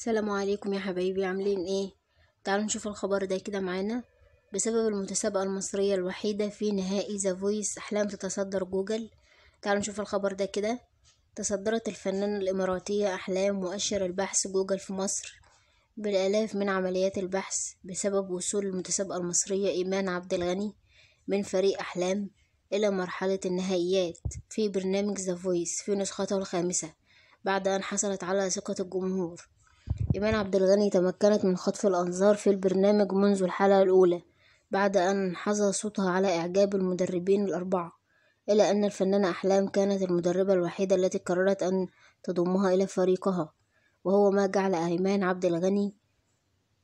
السلام عليكم يا حبايبي عاملين ايه تعالوا نشوف الخبر ده كده معانا بسبب المتسابقة المصرية الوحيدة في نهائي ذا فويس أحلام تتصدر جوجل تعالوا نشوف الخبر ده كده تصدرت الفنانة الإماراتية أحلام مؤشر البحث جوجل في مصر بالآلاف من عمليات البحث بسبب وصول المتسابقة المصرية إيمان عبد الغني من فريق أحلام إلى مرحلة النهائيات في برنامج ذا فويس في نسخته الخامسة بعد أن حصلت على ثقة الجمهور إيمان عبد الغني تمكنت من خطف الأنظار في البرنامج منذ الحلقة الأولى بعد أن حظى صوتها على إعجاب المدربين الأربعة إلا أن الفنانة أحلام كانت المدربة الوحيدة التي قررت أن تضمها إلى فريقها وهو ما جعل أيمان عبد الغني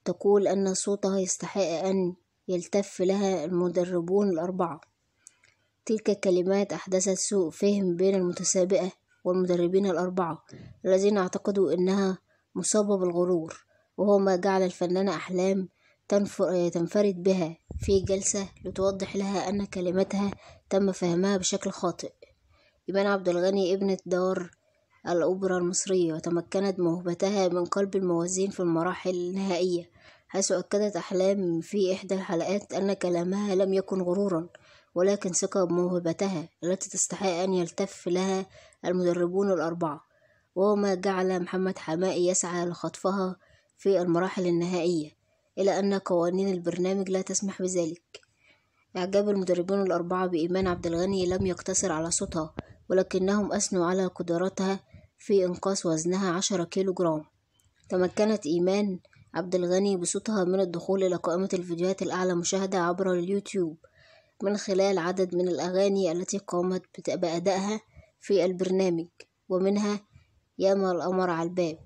تقول أن صوتها يستحق أن يلتف لها المدربون الأربعة تلك الكلمات أحدثت سوء فهم بين المتسابقة والمدربين الأربعة الذين اعتقدوا أنها مصابة بالغرور وهو ما جعل الفنانة أحلام تنفرد بها في جلسة لتوضح لها أن كلمتها تم فهمها بشكل خاطئ إيمان عبد الغني ابنة دار الأوبرا المصرية وتمكنت موهبتها من قلب الموازين في المراحل النهائية حيث أكدت أحلام في إحدى الحلقات أن كلامها لم يكن غرورا ولكن ثقة بموهبتها التي تستحق أن يلتف لها المدربون الأربعة وما جعل محمد حمائي يسعى لخطفها في المراحل النهائية إلا أن قوانين البرنامج لا تسمح بذلك إعجاب المدربون الأربعة بإيمان عبد الغني لم يقتصر على صوتها ولكنهم أثنوا على قدراتها في إنقاص وزنها عشرة كيلو جرام تمكنت إيمان عبد الغني بصوتها من الدخول إلى قائمة الفيديوهات الأعلى مشاهدة عبر اليوتيوب من خلال عدد من الأغاني التي قامت بأدائها في البرنامج ومنها يأمر الأمر على الباب